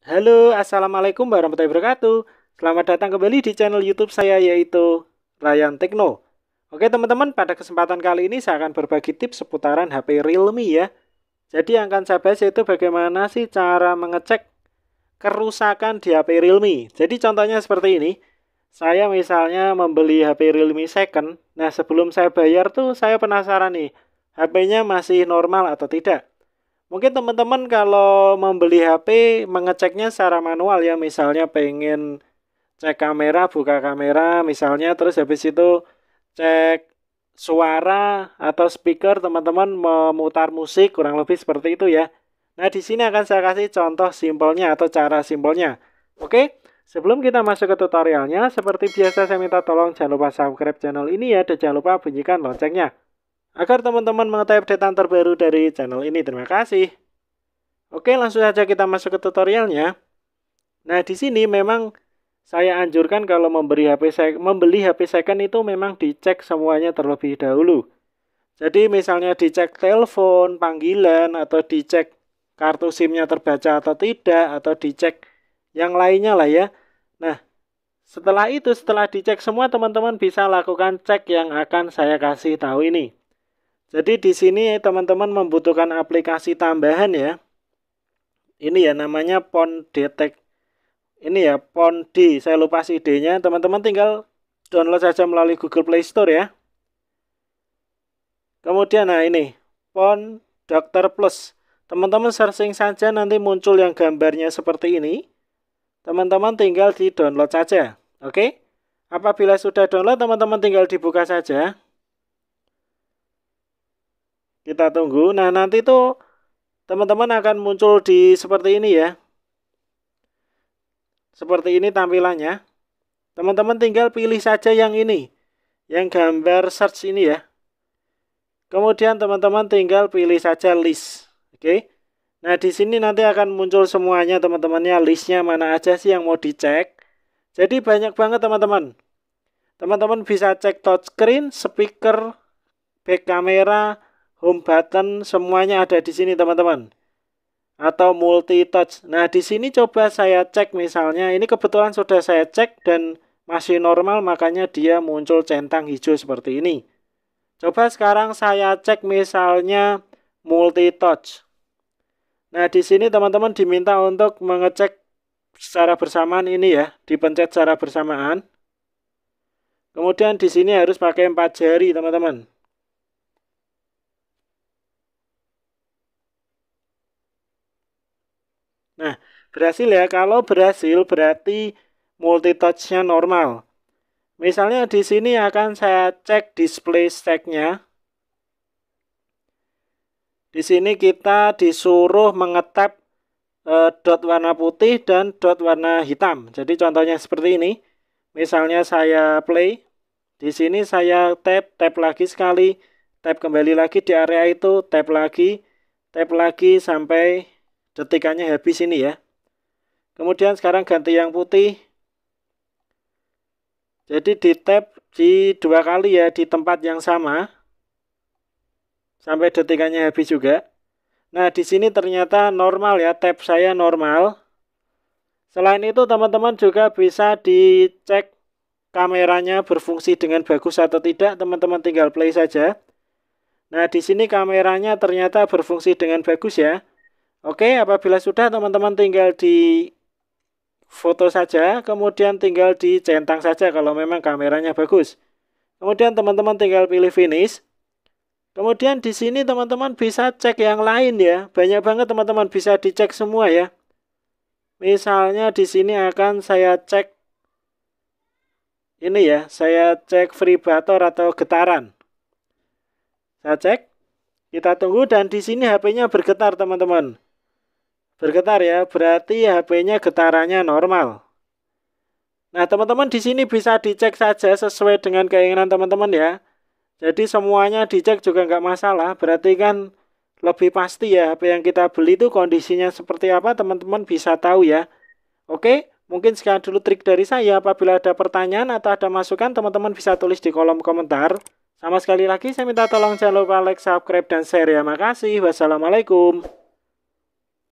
Halo, Assalamualaikum warahmatullahi wabarakatuh. Selamat datang kembali di channel YouTube saya yaitu Ryan Tekno. Oke teman-teman, pada kesempatan kali ini saya akan berbagi tips seputaran HP Realme ya. Jadi yang akan saya bahas yaitu bagaimana sih cara mengecek kerusakan di HP Realme. Jadi contohnya seperti ini. Saya misalnya membeli HP Realme second. Nah sebelum saya bayar tuh saya penasaran nih, HP-nya masih normal atau tidak. Mungkin teman-teman kalau membeli HP mengeceknya secara manual ya, misalnya pengen cek kamera, buka kamera misalnya, terus habis itu cek suara atau speaker teman-teman memutar musik kurang lebih seperti itu ya. Nah, di sini akan saya kasih contoh simpelnya atau cara simpelnya. Oke, sebelum kita masuk ke tutorialnya, seperti biasa saya minta tolong jangan lupa subscribe channel ini ya dan jangan lupa bunyikan loncengnya agar teman-teman mengetahui update terbaru dari channel ini. Terima kasih. Oke, langsung saja kita masuk ke tutorialnya. Nah, di sini memang saya anjurkan kalau memberi HP membeli HP second itu memang dicek semuanya terlebih dahulu. Jadi misalnya dicek telepon, panggilan atau dicek kartu SIM-nya terbaca atau tidak atau dicek yang lainnya lah ya. Nah, setelah itu setelah dicek semua teman-teman bisa lakukan cek yang akan saya kasih tahu ini. Jadi di sini teman-teman membutuhkan aplikasi tambahan ya. Ini ya namanya Pond Detect. Ini ya D. saya lupa sih nya Teman-teman tinggal download saja melalui Google Play Store ya. Kemudian nah ini Pond Dokter Plus. Teman-teman searching saja nanti muncul yang gambarnya seperti ini. Teman-teman tinggal di-download saja. Oke? Apabila sudah download teman-teman tinggal dibuka saja. Kita tunggu. Nah, nanti tuh teman-teman akan muncul di seperti ini ya. Seperti ini tampilannya. Teman-teman tinggal pilih saja yang ini. Yang gambar search ini ya. Kemudian teman-teman tinggal pilih saja list. Oke. Nah, di sini nanti akan muncul semuanya teman-temannya, listnya mana aja sih yang mau dicek. Jadi banyak banget teman-teman. Teman-teman bisa cek touchscreen, speaker, back kamera, home button semuanya ada di sini teman-teman atau multi touch. Nah, di sini coba saya cek misalnya ini kebetulan sudah saya cek dan masih normal makanya dia muncul centang hijau seperti ini. Coba sekarang saya cek misalnya multi touch. Nah, di sini teman-teman diminta untuk mengecek secara bersamaan ini ya, dipencet secara bersamaan. Kemudian di sini harus pakai empat jari, teman-teman. Berhasil ya, kalau berhasil berarti multi touchnya normal. Misalnya di sini akan saya cek display stacknya. Di sini kita disuruh mengetap e, dot warna putih dan dot warna hitam. Jadi contohnya seperti ini. Misalnya saya play. Di sini saya tap, tap lagi sekali. Tap kembali lagi di area itu, tap lagi, tap lagi sampai detikannya habis ini ya. Kemudian sekarang ganti yang putih. Jadi di tab di dua kali ya di tempat yang sama sampai detikannya habis juga. Nah, di sini ternyata normal ya, tab saya normal. Selain itu, teman-teman juga bisa dicek kameranya berfungsi dengan bagus atau tidak. Teman-teman tinggal play saja. Nah, di sini kameranya ternyata berfungsi dengan bagus ya. Oke, apabila sudah teman-teman tinggal di foto saja, kemudian tinggal dicentang saja kalau memang kameranya bagus. Kemudian teman-teman tinggal pilih finish. Kemudian di sini teman-teman bisa cek yang lain ya. Banyak banget teman-teman bisa dicek semua ya. Misalnya di sini akan saya cek ini ya, saya cek vibrator atau getaran. Saya cek. Kita tunggu dan di sini HP-nya bergetar teman-teman bergetar ya, berarti HP-nya getarannya normal. Nah, teman-teman di sini bisa dicek saja sesuai dengan keinginan teman-teman ya. Jadi semuanya dicek juga nggak masalah, berarti kan lebih pasti ya HP yang kita beli itu kondisinya seperti apa teman-teman bisa tahu ya. Oke, mungkin sekian dulu trik dari saya. Apabila ada pertanyaan atau ada masukan, teman-teman bisa tulis di kolom komentar. Sama sekali lagi saya minta tolong jangan lupa like, subscribe, dan share ya. Makasih. Wassalamualaikum.